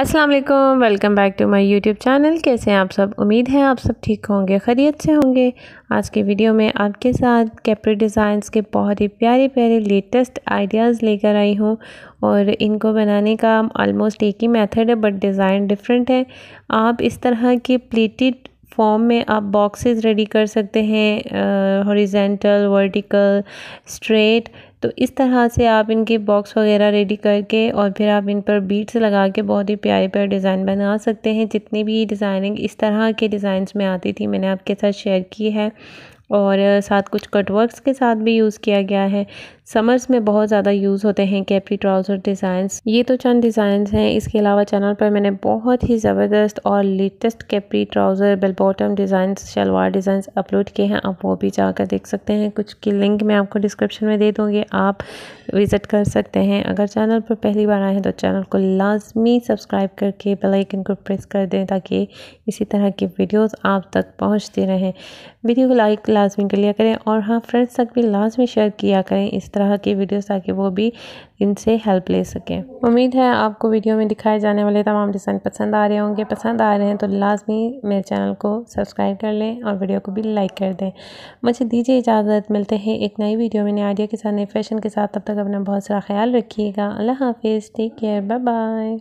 अस्सलाम वालेकुम welcome back to my YouTube channel कैसे हैं आप सब उम्मीद है आप सब ठीक होंगे खैरियत से होंगे आज के वीडियो में आपके साथ कैप्री डिज़ाइंस के बहुत ही प्यारे प्यारे लेटेस्ट आइडियाज़ लेकर आई हूँ और इनको बनाने का ऑलमोस्ट एक ही मेथड है बट डिज़ाइन डिफरेंट है आप इस तरह के प्लेटेड फॉर्म में आप बॉक्सेस रेडी कर सकते हैं हॉरिजेंटल वर्टिकल स्ट्रेट तो इस तरह से आप इनके बॉक्स वगैरह रेडी करके और फिर आप इन पर बीट्स लगा के बहुत ही प्यारे प्यारे डिज़ाइन बना सकते हैं जितनी भी डिज़ाइनिंग इस तरह के डिज़ाइंस में आती थी मैंने आपके साथ शेयर की है और साथ कुछ कटवर्क्स के साथ भी यूज़ किया गया है समर्स में बहुत ज़्यादा यूज़ होते हैं कैपरी ट्राउज़र डिज़ाइंस ये तो चंद डिज़ाइंस हैं इसके अलावा चैनल पर मैंने बहुत ही ज़बरदस्त और latest capri trouser bell bottom designs salwar designs upload किए हैं आप वो भी जाकर देख सकते हैं कुछ की लिंक मैं आपको डिस्क्रिप्शन में दे दूँगी आप विज़िट कर सकते हैं अगर चैनल पर पहली बार आए हैं तो चैनल को लाजमी सब्सक्राइब करके बेल आइकन को प्रेस कर दें ताकि इसी तरह की वीडियोस आप तक पहुंचती रहें वीडियो को लाइक लाजमी कर लिया करें और हाँ फ्रेंड्स तक भी लाजमी शेयर किया करें इस तरह की वीडियोस ताकि वो भी इनसे हेल्प ले सकें उम्मीद है आपको वीडियो में दिखाए जाने वाले तमाम डिज़ाइन पसंद आ रहे होंगे पसंद आ रहे हैं तो लाजमी मेरे चैनल को सब्सक्राइब कर लें और वीडियो को भी लाइक कर दें मुझे दीजिए इजाज़त मिलते हैं एक नई वीडियो में नए आइडिया के साथ नए फैशन के साथ तब तक अपना बहुत सारा ख्याल रखिएगा अल्लाह हाफिज़ टेक केयर बाय बाय